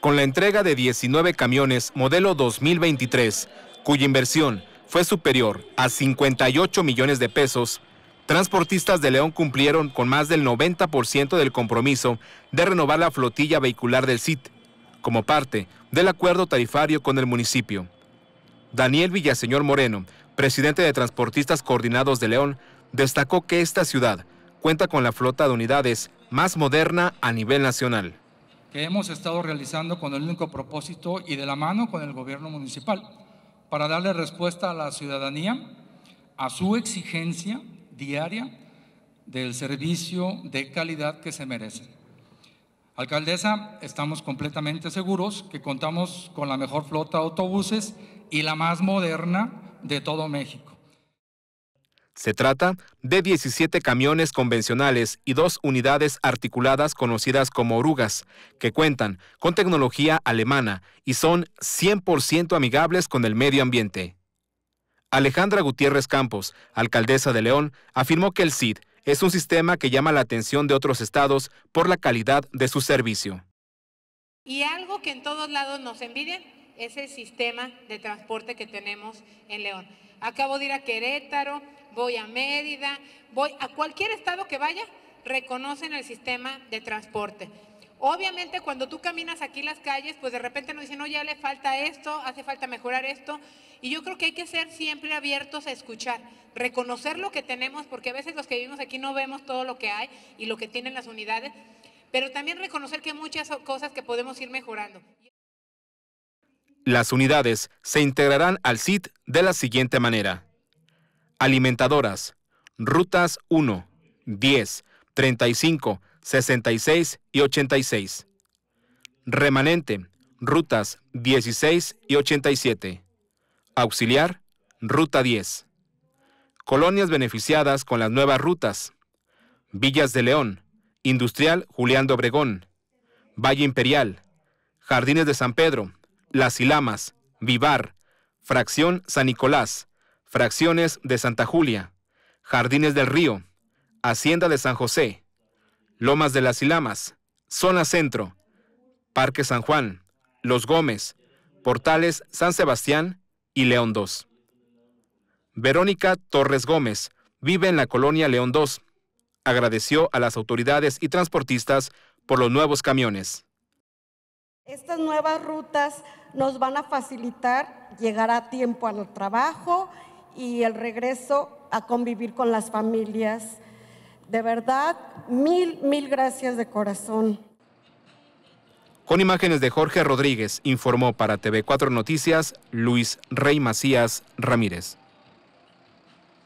con la entrega de 19 camiones modelo 2023, cuya inversión fue superior a 58 millones de pesos, Transportistas de León cumplieron con más del 90% del compromiso de renovar la flotilla vehicular del CIT, como parte del acuerdo tarifario con el municipio. Daniel Villaseñor Moreno, presidente de Transportistas Coordinados de León, destacó que esta ciudad cuenta con la flota de unidades más moderna a nivel nacional que hemos estado realizando con el único propósito y de la mano con el gobierno municipal, para darle respuesta a la ciudadanía, a su exigencia diaria del servicio de calidad que se merece. Alcaldesa, estamos completamente seguros que contamos con la mejor flota de autobuses y la más moderna de todo México. Se trata de 17 camiones convencionales y dos unidades articuladas conocidas como orugas, que cuentan con tecnología alemana y son 100% amigables con el medio ambiente. Alejandra Gutiérrez Campos, alcaldesa de León, afirmó que el CID es un sistema que llama la atención de otros estados por la calidad de su servicio. Y algo que en todos lados nos envidian es el sistema de transporte que tenemos en León acabo de ir a Querétaro, voy a Mérida, voy a cualquier estado que vaya, reconocen el sistema de transporte. Obviamente cuando tú caminas aquí las calles, pues de repente nos dicen, oye, le falta esto, hace falta mejorar esto. Y yo creo que hay que ser siempre abiertos a escuchar, reconocer lo que tenemos, porque a veces los que vivimos aquí no vemos todo lo que hay y lo que tienen las unidades, pero también reconocer que hay muchas cosas que podemos ir mejorando. Las unidades se integrarán al CIT de la siguiente manera. Alimentadoras, rutas 1, 10, 35, 66 y 86. Remanente, rutas 16 y 87. Auxiliar, ruta 10. Colonias beneficiadas con las nuevas rutas. Villas de León, Industrial Julián de Obregón, Valle Imperial, Jardines de San Pedro, las Ilamas, Vivar, Fracción San Nicolás, Fracciones de Santa Julia, Jardines del Río, Hacienda de San José, Lomas de las Ilamas, Zona Centro, Parque San Juan, Los Gómez, Portales San Sebastián y León II. Verónica Torres Gómez vive en la colonia León II. Agradeció a las autoridades y transportistas por los nuevos camiones. Estas nuevas rutas nos van a facilitar llegar a tiempo al trabajo y el regreso a convivir con las familias. De verdad, mil, mil gracias de corazón. Con imágenes de Jorge Rodríguez, informó para TV4 Noticias Luis Rey Macías Ramírez.